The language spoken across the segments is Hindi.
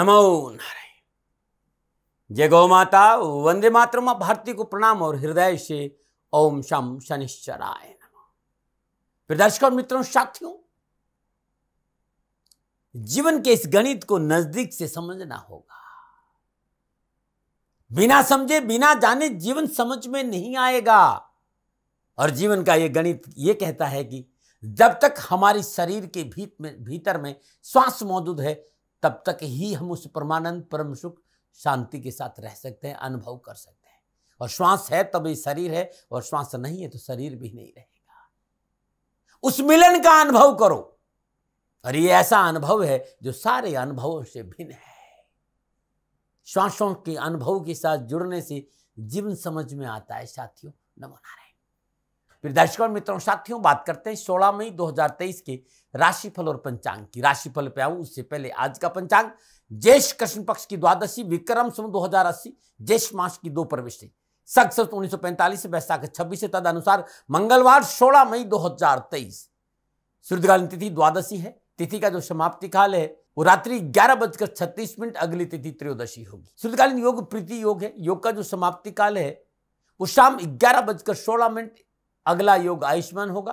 नमो नारायण जय गौ माता वंदे मातरम भारती को प्रणाम और हृदय से ओम शम शनिश्चराय नमः प्रदर्शक और मित्रों साथियों जीवन के इस गणित को नजदीक से समझना होगा बिना समझे बिना जाने जीवन समझ में नहीं आएगा और जीवन का ये गणित ये कहता है कि जब तक हमारे शरीर के भीत में भीतर में श्वास मौजूद है तब तक ही हम उस परमानंद परम सुख शांति के साथ रह सकते हैं अनुभव कर सकते हैं और श्वास है तब ये शरीर है और श्वास नहीं है तो शरीर भी नहीं रहेगा उस मिलन का अनुभव करो और ये ऐसा अनुभव है जो सारे अनुभवों से भिन्न है श्वासों के अनुभव के साथ जुड़ने से जीवन समझ में आता है साथियों नमो नारायण फिर दर्शकों मित्रों साथियों बात करते हैं सोलह मई 2023 के राशिफल और पंचांग की राशिफल पे आऊं उससे पहले आज का पंचांग ज्येष्ठ कृष्ण पक्ष की द्वादशी विक्रम सम 2080 ज्येष्ठ मास की दो प्रविष्टि सख्स उन्नीस सौ पैंतालीस वैशाख छब्बीस तद अनुसार मंगलवार सोलह मई तेईस सूर्यकालीन तिथि द्वादशी है तिथि का जो समाप्ति काल है वो रात्रि ग्यारह बजकर छत्तीस मिनट अगली तिथि त्रयोदशी होगी सूर्यकालीन योग प्रीति योग है योग का जो समाप्ति काल है वो शाम ग्यारह बजकर सोलह मिनट अगला योग आयुष्मान होगा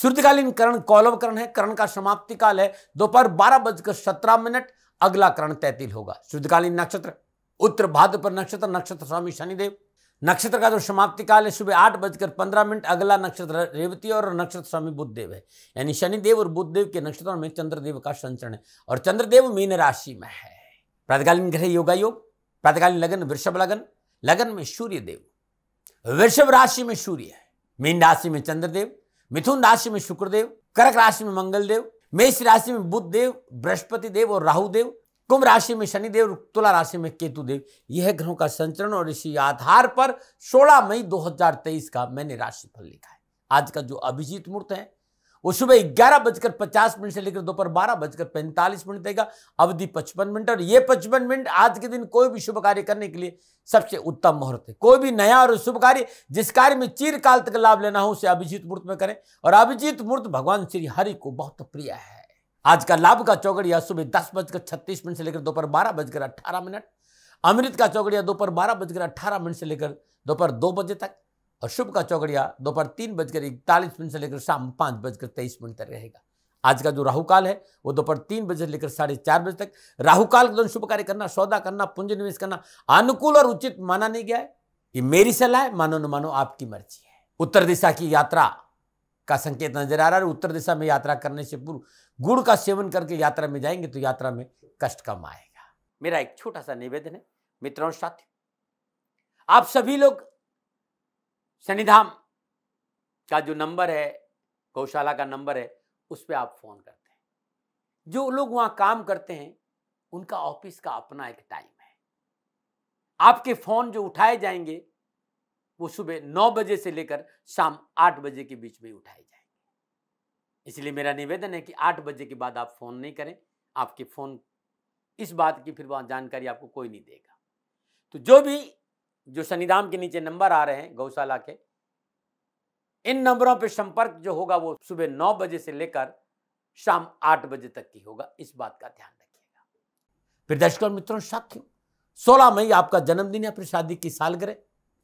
सूर्यकालीन करण करण है करण का समाप्ति काल है दोपहर बारह बजकर सत्रह मिनट अगला करण तैतील होगा सूर्यकालीन नक्षत्र उत्तर भाद्रपर नक्षत्र नक्षत्र स्वामी शनिदेव नक्षत्र का जो समाप्ति काल है सुबह आठ बजकर पंद्रह मिनट अगला नक्षत्र रेवती और नक्षत्र स्वामी बुद्धदेव है यानी शनिदेव और बुद्धदेव के नक्षत्रों में चंद्रदेव का संचरण है और चंद्रदेव मीन राशि में है प्रातकालीन ग्रह योगा योग प्रातकालीन लगन वृषभ लगन लगन में सूर्य देव वृषभ राशि में सूर्य है मीन राशि में चंद्रदेव मिथुन राशि में शुक्रदेव कर्क राशि में मंगलदेव मेष राशि में बुद्ध देव बृहस्पति देव और राहु देव कुंभ राशि में शनिदेव तुला राशि में केतु देव यह ग्रहों का संचरण और इसी आधार पर 16 मई 2023 का मैंने राशिफल लिखा है आज का जो अभिजीत मुहूर्त है वो सुबह ग्यारह बजकर पचास मिनट से लेकर दोपहर बारह बजकर पैंतालीस मिनट देगा अवधि पचपन मिनट और ये पचपन मिनट आज के दिन कोई भी शुभ कार्य करने के लिए सबसे उत्तम मुहूर्त है कोई भी नया और शुभ कार्य जिस कार्य में चीरकाल तक लाभ लेना हो उसे अभिजीत मुहूर्त में करें और अभिजीत मुहूर्त भगवान श्री हरि को बहुत प्रिय है आज का लाभ का चौकड़िया सुबह दस बजकर छत्तीस मिनट से लेकर दोपहर बारह बजकर अट्ठारह मिनट अमृत का चौकड़िया दोपहर बारह बजकर अट्ठारह मिनट से लेकर दोपहर दो बजे तक और शुभ का चौकड़िया दोपहर तीन बजकर इकतालीस मिनट से लेकर शाम पाँच बजकर तेईस मिनट तक रहेगा आज का जो राहु काल है वो दोपहर तीन बजे लेकर साढ़े चार बजे तक राहु काल के दौरान शुभ कार्य करना सौदा करना पुंज निवेश करना अनुकूल और उचित माना नहीं गया है ये मेरी सलाह है मानो न मानो आपकी मर्जी है उत्तर दिशा की यात्रा का संकेत नजर आ रहा है उत्तर दिशा में यात्रा करने से पूर्व गुड़ का सेवन करके यात्रा में जाएंगे तो यात्रा में कष्ट कम आएगा मेरा एक छोटा सा निवेदन है मित्रों साथियों आप सभी लोग शनिधाम का जो नंबर है गौशाला का नंबर है उस पर आप फ़ोन करते हैं जो लोग वहाँ काम करते हैं उनका ऑफिस का अपना एक टाइम है आपके फ़ोन जो उठाए जाएंगे वो सुबह नौ बजे से लेकर शाम आठ बजे के बीच में उठाए जाएंगे इसलिए मेरा निवेदन है कि आठ बजे के बाद आप फ़ोन नहीं करें आपके फ़ोन इस बात की फिर वहाँ जानकारी आपको कोई नहीं देगा तो जो भी जो शनिधाम के नीचे नंबर आ रहे हैं गौशाला के इन नंबरों पर संपर्क जो होगा वो सुबह नौ बजे से लेकर शाम आठ बजे तक की होगा इस बात का ध्यान रखिएगा फिर दर्शकों मित्रों साथियों सोलह मई आपका जन्मदिन या फिर शादी की सालगिरह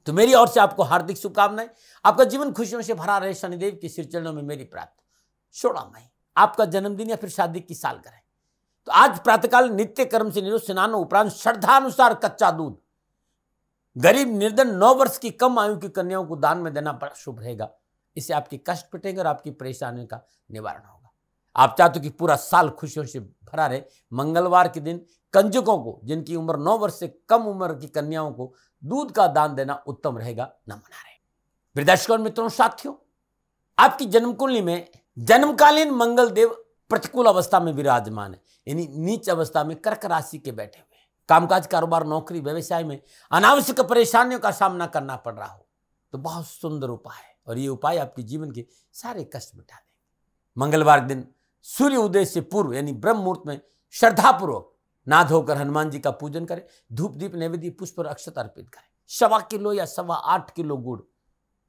तो मेरी ओर से आपको हार्दिक शुभकामनाएं आपका जीवन खुशियों से भरा रहे शनिदेव के चरणों में मेरी प्रार्थना सोलह मई आपका जन्मदिन या फिर शादी की सालगिरह तो आज प्रातःकाल नित्य कर्म से निरोध स्नान उपरांत श्रद्धानुसार कच्चा दूध गरीब निर्धन नौ वर्ष की कम आयु की कन्याओं को दान में देना बड़ा शुभ रहेगा इससे आपके कष्ट पिटेंगे और आपकी परेशानियों का निवारण होगा आप चाहते हो कि पूरा साल खुशियों से भरा रहे मंगलवार के दिन कंजकों को जिनकी उम्र नौ वर्ष से कम उम्र की कन्याओं को दूध का दान देना उत्तम रहेगा न मना रहे वृद्धाश्कोर मित्रों साथियों आपकी जन्मकुंडली में जन्मकालीन मंगल देव प्रतिकूल अवस्था में विराजमान है यानी नीच अवस्था में कर्क राशि के बैठे कामकाज कारोबार नौकरी व्यवसाय में अनावश्यक परेशानियों का सामना करना पड़ रहा हो तो बहुत सुंदर उपाय है और ये उपाय आपके जीवन के सारे कष्ट मिटा देंगे मंगलवार दिन सूर्य उदय से पूर्व यानी ब्रह्म मुहूर्त में श्रद्धापूर्वक ना धोकर हनुमान जी का पूजन करें धूप दीप नैवेद्य पुष्प और अक्षत अर्पित करें सवा किलो या सवा आठ किलो गुड़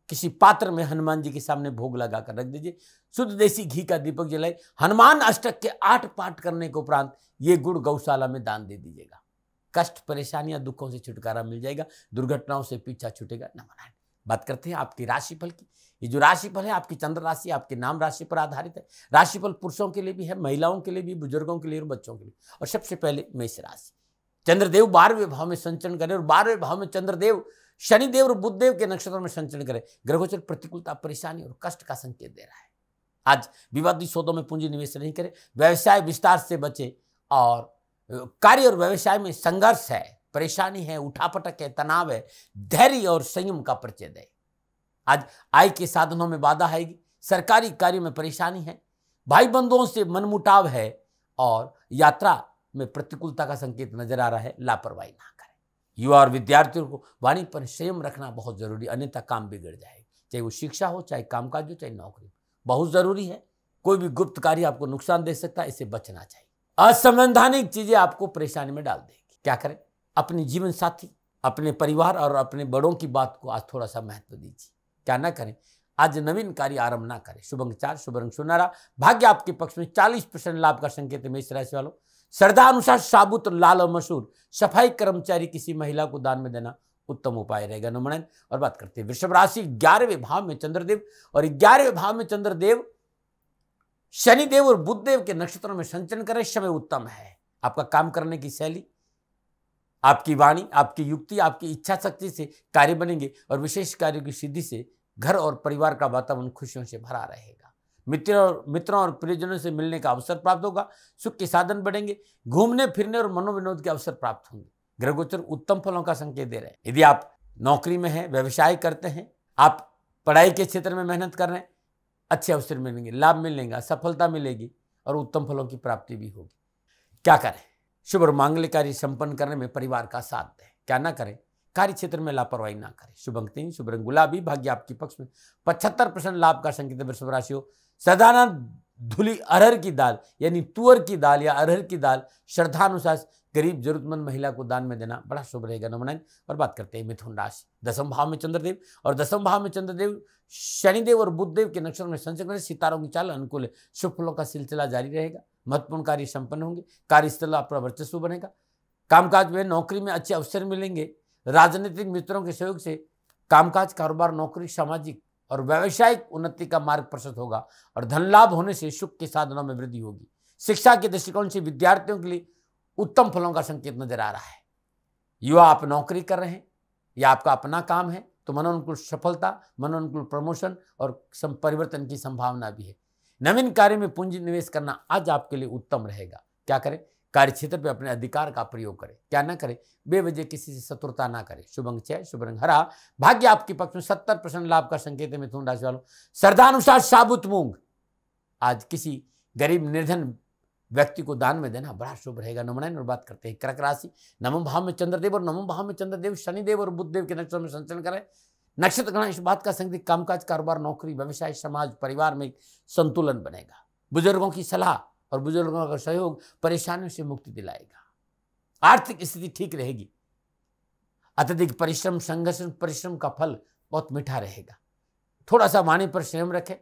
किसी पात्र में हनुमान जी के सामने भोग लगाकर रख दीजिए शुद्ध देसी घी का दीपक जलाए हनुमान अष्टक के आठ पाठ करने के उपरांत ये गुड़ गौशाला में दान दे दीजिएगा कष्ट परेशानियां दुखों से छुटकारा मिल जाएगा दुर्घटनाओं से पीछा छूटेगा नमनारायण बात करते हैं आपकी राशिफल की ये जो राशिफल है आपकी चंद्र राशि आपके नाम राशि पर आधारित है राशिफल पुरुषों के लिए भी है महिलाओं के लिए भी बुजुर्गों के लिए और बच्चों के लिए और सबसे पहले मेष राशि चंद्रदेव बारहवें भाव में संचरण करें और बारहवें भाव में चंद्रदेव शनिदेव और बुद्धदेव के नक्षत्र में संचरण करें ग्रहोचर प्रतिकूलता परेशानी और कष्ट का संकेत दे रहा है आज विवादित सौदों में पूंजी निवेश नहीं करें व्यवसाय विस्तार से बचे और कार्य और व्यवसाय में संघर्ष है परेशानी है उठापटक है तनाव है धैर्य और संयम का परिचय दे आज आय के साधनों में बाधा आएगी सरकारी कार्य में परेशानी है भाई बंधुओं से मनमुटाव है और यात्रा में प्रतिकूलता का संकेत नजर आ रहा है लापरवाही ना करें युवा और विद्यार्थियों को वाणी पर संयम रखना बहुत जरूरी अन्यथा काम बिगड़ जाएगा चाहे वो शिक्षा हो चाहे कामकाज हो चाहे नौकरी बहुत जरूरी है कोई भी गुप्त कार्य आपको नुकसान दे सकता है इसे बचना चाहिए असंवैधानिक चीजें आपको परेशानी में डाल देगी क्या करें अपने जीवन साथी अपने परिवार और अपने बड़ों की बात को आज थोड़ा सा महत्व दीजिए क्या ना करें आज नवीन कार्य आरंभ ना करें शुभंगचार शुभ रंग सुनारा भाग्य आपके पक्ष में 40 परसेंट लाभ का संकेत है मेष राशि वालों श्रद्धा अनुसार साबुत लाल और मशहूर सफाई कर्मचारी किसी महिला को दान में देना उत्तम उपाय रहेगा नमनन और बात करते हैं वृषभ राशि ग्यारहवें भाव में चंद्रदेव और ग्यारहवें भाव में चंद्रदेव शनिदेव और बुद्ध देव के नक्षत्रों में संचरण करें समय उत्तम है आपका काम करने की शैली आपकी वाणी आपकी युक्ति आपकी इच्छा शक्ति से कार्य बनेंगे और विशेष कार्यों की सिद्धि से घर और परिवार का वातावरण खुशियों से भरा रहेगा मित्रों और मित्रों और प्रियजनों से मिलने का अवसर प्राप्त होगा सुख के साधन बढ़ेंगे घूमने फिरने और मनोविनोद के अवसर प्राप्त होंगे ग्रहगोचर उत्तम फलों का संकेत दे रहे हैं यदि आप नौकरी में हैं व्यवसाय करते हैं आप पढ़ाई के क्षेत्र में मेहनत कर रहे हैं अच्छे अवसर मिलेंगे लाभ मिलेगा सफलता मिलेगी और उत्तम फलों की प्राप्ति भी होगी क्या करें शुभ और मांगल्य कार्य संपन्न करने में परिवार का साथ दें क्या ना करें कार्य क्षेत्र में लापरवाही ना करें शुभ अंक तीन शुभ रंग गुलाबी भाग्य आपके पक्ष में पचहत्तर परसेंट लाभ का संकेत वृषभ राशि हो सदानंद धुली अरहर की दाल यानी तुअर की दाल या अरहर की दाल श्रद्धानुसार गरीब जरूरतमंद महिला को दान में देना बड़ा शुभ रहेगा नमनायन और बात करते हैं मिथुन राशि दसम भाव में चंद्रदेव और दसम भाव में चंद्रदेव शनिदेव और बुद्धदेव के नक्षत्र में संचक्र सितारों की चाल अनुकूल है शुभ फलों का सिलसिला जारी रहेगा महत्वपूर्ण कार्य संपन्न होंगे कार्यस्थल आपका वर्चस्व बनेगा कामकाज में नौकरी में अच्छे अवसर मिलेंगे राजनीतिक मित्रों के सहयोग से कामकाज कारोबार नौकरी सामाजिक और व्यावसायिक उन्नति का मार्ग प्रशस्त होगा और धन लाभ होने से सुख की साधनों में वृद्धि होगी शिक्षा के दृष्टिकोण से विद्यार्थियों के लिए उत्तम फलों का संकेत नजर आ रहा है युवा आप नौकरी कर रहे हैं या आपका अपना काम है तो मनोनुकूल सफलता मनोनुकूल प्रमोशन और परिवर्तन की संभावना भी है नवीन कार्य में पूंजी निवेश करना आज आपके लिए उत्तम रहेगा क्या करें कार्य क्षेत्र पर अपने अधिकार का प्रयोग करें क्या ना करें बेवजह किसी से शत्रुता ना करें शुभ अंक छह शुभ रंग हरा भाग्य आपके पक्ष में सत्तर परसेंट लाभ का संकेत है मिथुन राशि वालों श्रद्धानुसार साबुत मूंग आज किसी गरीब निर्धन व्यक्ति को दान में देना बड़ा शुभ रहेगा नमनायन और बात करते हैं कर्क राशि नवम भाव में चंद्रदेव और नवम भाव में चंद्रदेव शनिदेव और बुद्धदेव के नक्षत्रों में संचलन करें नक्षत्र ग्रहण इस बात का संगीत कामकाज कारोबार नौकरी व्यवसाय समाज परिवार में संतुलन बनेगा बुजुर्गों की सलाह और बुजुर्गों का सहयोग परेशानियों से मुक्ति दिलाएगा आर्थिक स्थिति ठीक रहेगी अत्यधिक परिश्रम संघर्ष परिश्रम का फल बहुत मीठा रहेगा थोड़ा सा वाणी पर संयम रखें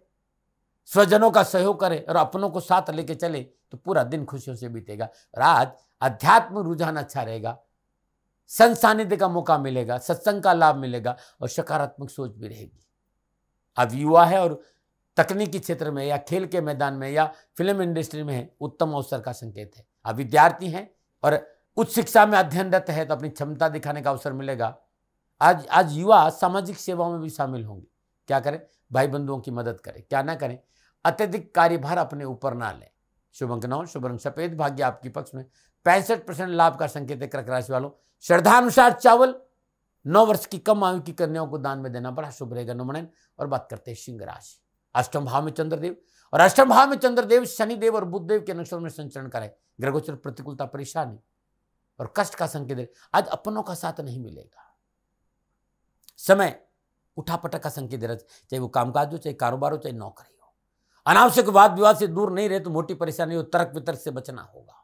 स्वजनों का सहयोग करें और अपनों को साथ लेके चले तो पूरा दिन खुशियों से बीतेगा और आज अध्यात्म रुझान अच्छा रहेगा संसानिध्य का मौका मिलेगा सत्संग का लाभ मिलेगा और सकारात्मक सोच भी रहेगी अब युवा है और तकनीकी क्षेत्र में या खेल के मैदान में या फिल्म इंडस्ट्री में है उत्तम अवसर का संकेत है अब विद्यार्थी हैं और उच्च शिक्षा में अध्ययनरत है तो अपनी क्षमता दिखाने का अवसर मिलेगा आज आज युवा सामाजिक सेवाओं में भी शामिल होंगे क्या करें भाई बंधुओं की मदद करें क्या ना करें अत्यधिक कार्यभार अपने ऊपर ना लें शुभ अंक नौ शुभ रंग सफेद भाग्य आपके पक्ष में पैंसठ परसेंट लाभ का संकेत है कर्क राशि वालों श्रद्धानुसार चावल नौ वर्ष की कम आयु की कन्याओं को दान में देना बड़ा शुभ रहेगा नमनयन और बात करते हैं सिंह राशि अष्टम भाव में चंद्रदेव और अष्टम भाव में चंद्रदेव शनिदेव और बुद्धदेव के नक्षत्रों में संचरण करे ग्रहोचर प्रतिकूलता परेशानी और कष्ट का संकेत आज अपनों का साथ नहीं मिलेगा समय उठापटक का संकेत दे रहा चाहे वो कामकाज हो चाहे कारोबार हो चाहे नौकरी अनावश्यक वाद विवाद से दूर नहीं रहे तो मोटी परेशानी और तर्क वितर्क से बचना होगा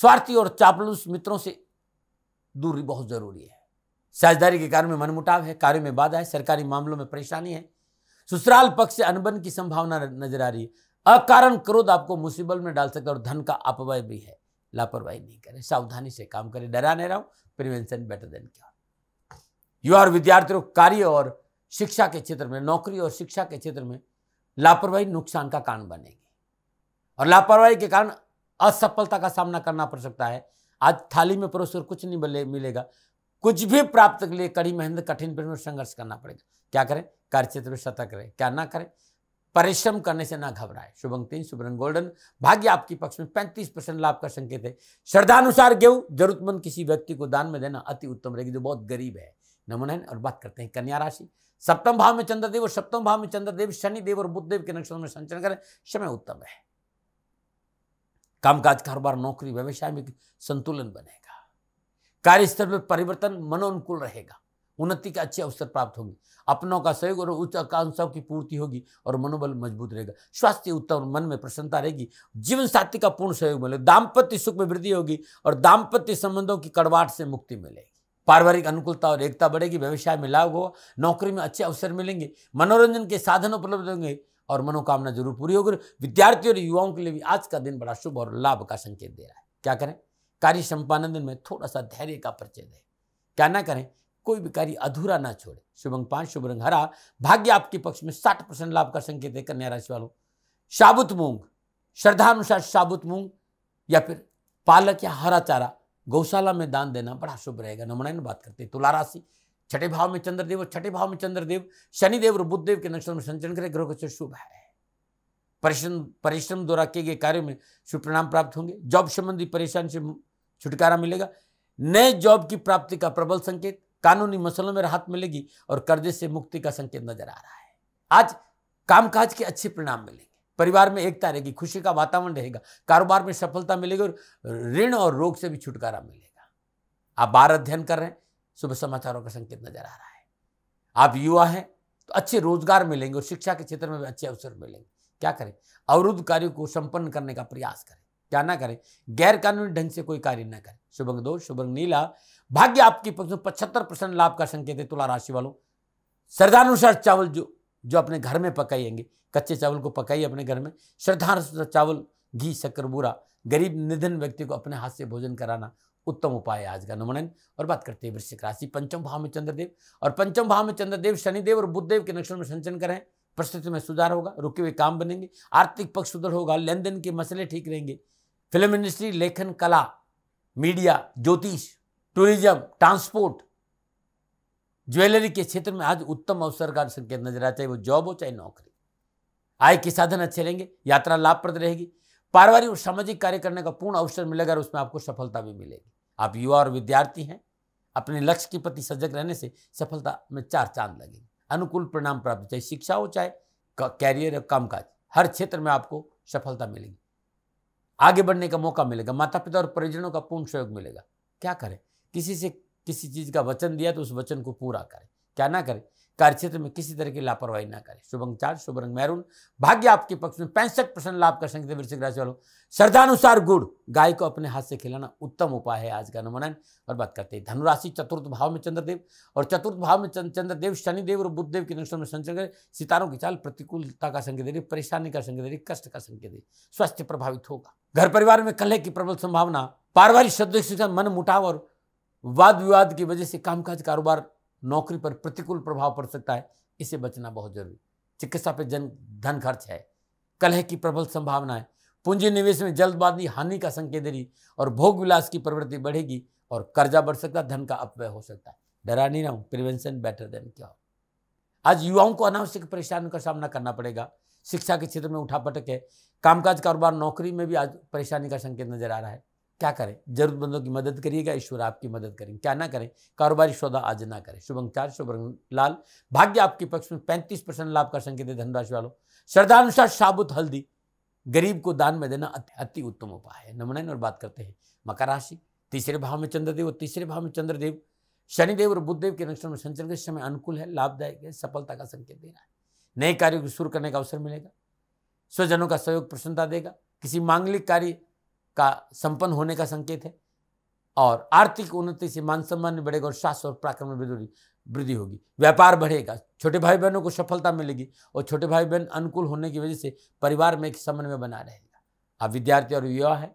स्वार्थी और चापलूस मित्रों से दूरी बहुत जरूरी है साझेदारी के कारण में मनमुटाव है कार्य में बाधा है सरकारी मामलों में परेशानी है ससुराल पक्ष से अनबन की संभावना नजर आ रही है अकारण क्रोध आपको मुसीबल में डाल सकता है और धन का अपव्यय भी है लापरवाही नहीं करें सावधानी से काम करें डरा नहीं रहा हूं प्रिवेंशन बेटर देन क्या युवा और विद्यार्थियों कार्य और शिक्षा के क्षेत्र में नौकरी और शिक्षा के क्षेत्र में लापरवाही नुकसान का कारण बनेगी और लापरवाही के कारण असफलता का सामना करना पड़ सकता है आज थाली में परोसकर कुछ नहीं मिलेगा कुछ भी प्राप्त के लिए कड़ी मेहनत कठिन परिणाम संघर्ष करना पड़ेगा क्या करें क्षेत्र में सतर्क रहे क्या ना करें परिश्रम करने से ना घबराए शुभंग तीन शुभरंग गोल्डन भाग्य आपके पक्ष में पैंतीस परसेंट लाभ का संकेत है श्रद्धानुसार गेहूं जरूरतमंद किसी व्यक्ति को दान में देना अति उत्तम रहेगी जो बहुत गरीब है नमन और बात करते हैं कन्या राशि सप्तम भाव में चंद्रदेव और सप्तम भाव में चंद्रदेव शनिदेव और बुद्धदेव के नक्षत्रों में संचरण करें समय उत्तम है कामकाज कारोबार नौकरी व्यवसाय में संतुलन बनेगा कार्यस्थल पर परिवर्तन मनोनुकूल रहेगा उन्नति के अच्छे अवसर प्राप्त होंगे अपनों का सहयोग और उच्च आकांक्षाओं की पूर्ति होगी और मनोबल मजबूत रहेगा स्वास्थ्य उत्तम मन में प्रसन्नता रहेगी जीवन साथी का पूर्ण सहयोग मिलेगा दाम्पत्य सुख में वृद्धि होगी और दाम्पत्य संबंधों की कड़वाट से मुक्ति मिलेगी पारिवारिक अनुकूलता और एकता बढ़ेगी व्यवसाय में लाभ होगा नौकरी में अच्छे अवसर मिलेंगे मनोरंजन के साधन उपलब्ध होंगे और मनोकामना जरूर पूरी होगी विद्यार्थियों और युवाओं के लिए भी आज का दिन बड़ा शुभ और लाभ का संकेत दे रहा है क्या करें कार्य संपादन में थोड़ा सा धैर्य का परिचय दे क्या ना करें कोई भी कार्य अधूरा ना छोड़े शुभ अंग पांच शुभ रंग हरा भाग्य आपके पक्ष में साठ परसेंट लाभ का संकेत है कन्या राशि वालों साबुत मूंग श्रद्धानुसार साबुत मूंग या फिर पालक या हरा चारा गौशाला में दान देना बड़ा शुभ रहेगा नमनायन बात करते हैं तुला राशि छठे भाव में चंद्रदेव और छठे भाव में चंद्रदेव शनिदेव और बुद्धदेव के नक्षत्र में संचरण करें ग्रह गोचर शुभ है परिश्रम परिश्रम द्वारा किए गए कार्य में शुभ परिणाम प्राप्त होंगे जॉब संबंधी परेशानी से छुटकारा मिलेगा नए जॉब की प्राप्ति का प्रबल संकेत कानूनी मसलों में राहत मिलेगी और कर्जे से मुक्ति का संकेत नजर आ रहा है आज कामकाज के अच्छे परिणाम मिलेंगे परिवार में एकता रहेगी खुशी का वातावरण रहेगा कारोबार में सफलता मिलेगी और ऋण और रोग से भी छुटकारा मिलेगा आप बार अध्ययन कर रहे हैं सुबह समाचारों का संकेत नजर आ रहा है आप युवा हैं तो अच्छे रोजगार मिलेंगे और शिक्षा के क्षेत्र में भी अच्छे अवसर मिलेंगे क्या करें अवरुद्ध कार्यों को संपन्न करने का प्रयास करें क्या ना करें गैर कानूनी ढंग से कोई कार्य ना करें शुभंग दो शुभंग नीला भाग्य आपकी पक्ष में पचहत्तर परसेंट लाभ का संकेत है तुला राशि वालों सरदानुसार चावल जो जो अपने घर में पकाएंगे कच्चे चावल को पकाइए अपने घर में श्रद्धा चावल घी शक्कर बूरा गरीब निधन व्यक्ति को अपने हाथ से भोजन कराना उत्तम उपाय है आज का नमनन और बात करते हैं वृश्चिक राशि पंचम भाव में चंद्रदेव और पंचम भाव में चंद्रदेव शनिदेव और बुद्धदेव के नक्षत्रों में संचन करें परिस्थिति में सुधार होगा रुके हुए काम बनेंगे आर्थिक पक्ष सुदृढ़ होगा लेन देन के मसले ठीक रहेंगे फिल्म इंडस्ट्री लेखन कला मीडिया ज्योतिष टूरिज्म ट्रांसपोर्ट ज्वेलरी के क्षेत्र में आज उत्तम अवसर का संकेत नजर आता है वो जॉब हो चाहे नौकरी आय के साधन अच्छे रहेंगे यात्रा लाभप्रद रहेगी पारिवारिक और सामाजिक कार्य करने का पूर्ण अवसर मिलेगा और उसमें आपको सफलता भी मिलेगी आप युवा और विद्यार्थी हैं अपने लक्ष्य के प्रति सजग रहने से सफलता में चार चांद लगेंगे अनुकूल परिणाम प्राप्त चाहे शिक्षा हो चाहे कैरियर या कामकाज हर क्षेत्र में आपको सफलता मिलेगी आगे बढ़ने का मौका मिलेगा माता पिता और परिजनों का पूर्ण सहयोग मिलेगा क्या करें किसी से किसी चीज़ का वचन दिया तो उस वचन को पूरा करें क्या ना करें कार्यक्षेत्र में किसी तरह की लापरवाही ना करें शुभ चार शुभ रंग मैरून भाग्य आपके पक्ष में पैंसठ परसेंट लाभ कर सकते वृश्चिक राशि वालों श्रद्धानुसार गुड़ गाय को अपने हाथ से खिलाना उत्तम उपाय है आज का अनुमनन और बात करते हैं धनुराशि चतुर्थ भाव में चंद्रदेव और चतुर्थ भाव में चंद्रदेव शनिदेव और बुद्धदेव के अनुष्ठान में संचरण करें सितारों की चाल प्रतिकूलता का संकेत दे रही परेशानी का संकेत दे रही कष्ट का संकेत दे स्वास्थ्य प्रभावित होगा घर परिवार में कलह की प्रबल संभावना पारिवारिक सदस्यों मन मुटाव और वाद विवाद की वजह से कामकाज कारोबार नौकरी पर प्रतिकूल प्रभाव पड़ सकता है इसे बचना बहुत जरूरी चिकित्सा पर जन धन खर्च है कलह की प्रबल संभावना है पूंजी निवेश में जल्दबाजी हानि का संकेत दे रही और भोग विलास की प्रवृत्ति बढ़ेगी और कर्जा बढ़ सकता है धन का अपव्यय हो सकता है डरा नहीं रहा प्रिवेंशन बेटर देन क्या आज युवाओं को अनावश्यक परेशानियों का सामना करना पड़ेगा शिक्षा के क्षेत्र में उठापटक है कामकाज कारोबार नौकरी में भी आज परेशानी का संकेत नजर आ रहा है क्या करें जरूरतमंदों की मदद करिएगा ईश्वर आपकी मदद करेंगे क्या ना करें कारोबारी सौदा आज ना करें शुभंकार शुभ लाल भाग्य आपके पक्ष में पैंतीस परसेंट लाभ का संकेत है धनराशि वालों श्रद्धानुसार साबुत हल्दी गरीब को दान में देना अति उत्तम उपाय है नमनायन और बात करते हैं मकर राशि तीसरे भाव में चंद्रदेव और तीसरे भाव में चंद्रदेव शनिदेव और बुद्धदेव के नक्षत्र में संचर के समय अनुकूल है लाभदायक है सफलता का संकेत दे रहा है नए कार्यों को शुरू करने का अवसर मिलेगा स्वजनों का सहयोग प्रसन्नता देगा किसी मांगलिक कार्य का संपन्न होने का संकेत है और आर्थिक उन्नति से मान सम्मान बढ़ेगा और शास्त्र और पराक्रम में वृद्धि वृद्धि होगी व्यापार बढ़ेगा छोटे भाई बहनों को सफलता मिलेगी और छोटे भाई बहन अनुकूल होने की वजह से परिवार में एक समन्वय बना रहेगा आप विद्यार्थी और युवा है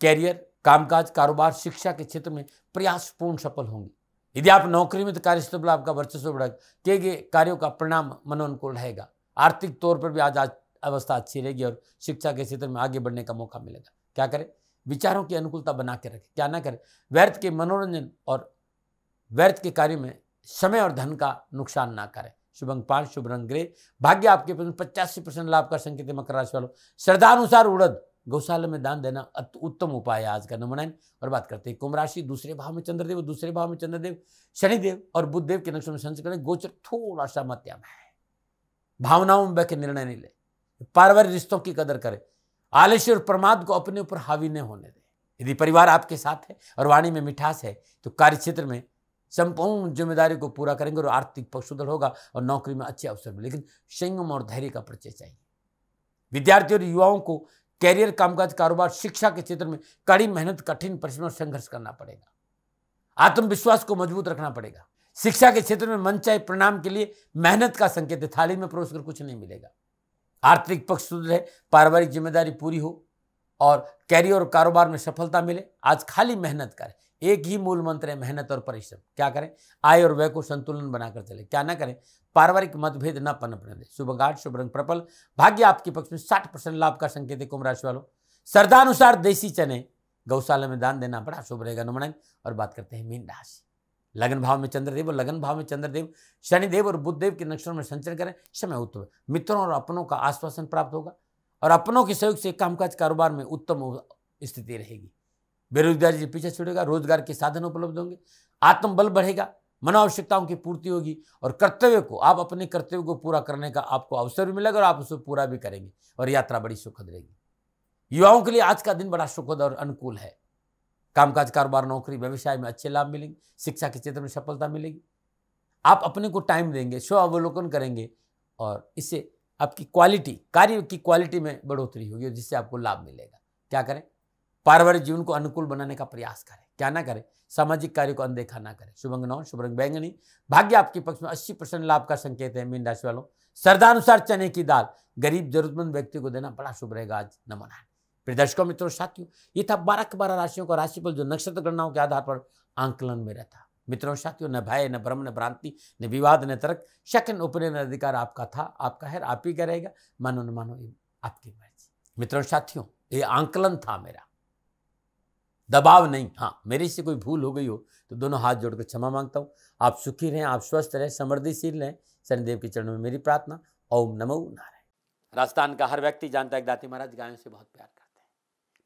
कैरियर कामकाज कारोबार शिक्षा के क्षेत्र में प्रयासपूर्ण सफल होंगे यदि आप नौकरी में तो कार्यस्थल पर आपका वर्चस्व बढ़ेगा किए गए कार्यों का परिणाम मनोनुकूल रहेगा आर्थिक तौर पर भी आज आज अवस्था अच्छी रहेगी और शिक्षा के क्षेत्र में आगे बढ़ने का मौका मिलेगा क्या करें विचारों की अनुकूलता बना के रखें क्या ना करें व्यर्थ के मनोरंजन और व्यर्थ के कार्य में समय और धन का नुकसान ना करें शुभ अंक पांच शुभ रंग ग्रे भाग्य आपके पचासी परसेंट लाभ का संकेत मकर राशि वालों श्रद्धानुसार उड़द गौशाला में दान देना उत्तम उपाय आज का नंबर नाइन और बात करते हैं कुंभ राशि दूसरे भाव में चंद्रदेव दूसरे भाव में चंद्रदेव शनिदेव और बुद्धदेव के नक्षत्र में संस्करण गोचर थोड़ा सा मध्यम है भावनाओं में बह के निर्णय नहीं ले पारिवारिक रिश्तों की कदर करें आलस्य और प्रमाद को अपने ऊपर हावी न होने दें यदि परिवार आपके साथ है और वाणी में मिठास है तो कार्य क्षेत्र में संपूर्ण जिम्मेदारी को पूरा करेंगे और आर्थिक पक्ष सुदृढ़ होगा और नौकरी में अच्छे अवसर मिले लेकिन संयम और धैर्य का परिचय चाहिए विद्यार्थियों और युवाओं को कैरियर कामकाज कारोबार शिक्षा के क्षेत्र में कड़ी मेहनत कठिन परिश्रम और संघर्ष करना पड़ेगा आत्मविश्वास को मजबूत रखना पड़ेगा शिक्षा के क्षेत्र में मनचाहे परिणाम के लिए मेहनत का संकेत है थाली में परोस कुछ नहीं मिलेगा आर्थिक पक्ष सुदृढ़ तो है पारिवारिक जिम्मेदारी पूरी हो और कैरियर और कारोबार में सफलता मिले आज खाली मेहनत करें एक ही मूल मंत्र है मेहनत और परिश्रम क्या करें आय और व्यय को संतुलन बनाकर चले क्या ना करें पारिवारिक मतभेद न पनपने दें शुभ गाठ शुभ रंग प्रपल भाग्य आपके पक्ष में साठ परसेंट लाभ का संकेत है कुंभ राशि वालों श्रद्धानुसार देसी चने गौशाला में दान देना बड़ा शुभ रहेगा नुमणांग और बात करते हैं मीन राशि लगन भाव में चंद्रदेव और लगन भाव में चंद्रदेव शनिदेव और बुद्धदेव के नक्षत्रों में संचरण करें समय उत्तम मित्रों और अपनों का आश्वासन प्राप्त होगा और अपनों के सहयोग से कामकाज कारोबार में उत्तम स्थिति रहेगी बेरोजगारी से पीछे छुड़ेगा रोजगार के साधन उपलब्ध होंगे आत्मबल बढ़ेगा मनोआवश्यकताओं की पूर्ति होगी और कर्तव्य को आप अपने कर्तव्य को पूरा करने का आपको अवसर भी मिलेगा और आप उसे पूरा भी करेंगे और यात्रा बड़ी सुखद रहेगी युवाओं के लिए आज का दिन बड़ा सुखद और अनुकूल है कामकाज कारोबार नौकरी व्यवसाय में अच्छे लाभ मिलेंगे शिक्षा के क्षेत्र में सफलता मिलेगी आप अपने को टाइम देंगे स्व अवलोकन करेंगे और इससे आपकी क्वालिटी कार्य की क्वालिटी में बढ़ोतरी होगी जिससे आपको लाभ मिलेगा क्या करें पारिवारिक जीवन को अनुकूल बनाने का प्रयास करें क्या ना करें सामाजिक कार्य को अनदेखा ना करें शुभंग नौ शुभरंग बैंगनी भाग्य आपके पक्ष में अस्सी परसेंट लाभ का संकेत है मीन राशि वालों श्रद्धानुसार चने की दाल गरीब जरूरतमंद व्यक्ति को देना बड़ा शुभ रहेगा आज नमन फिर दर्शकों मित्रों साथियों ये था बारह के बारह राशियों का राशिफल जो नक्षत्र गणनाओं के आधार पर आंकलन में रहता मित्रों साथियों न भय न भ्रम न भ्रांति न विवाद न तर्क शक न उपनयन अधिकार आपका था आपका है आप ही का रहेगा मानो न मानो आपकी मर्जी मित्रों साथियों ये आंकलन था मेरा दबाव नहीं हाँ मेरे से कोई भूल हो गई हो तो दोनों हाथ जोड़कर क्षमा मांगता हूँ आप सुखी रहें आप स्वस्थ रहें समृद्धिशील रहें शनिदेव के चरणों में मेरी प्रार्थना ओम नमो नारायण राजस्थान का हर व्यक्ति जानता है दाती महाराज गायों से बहुत प्यार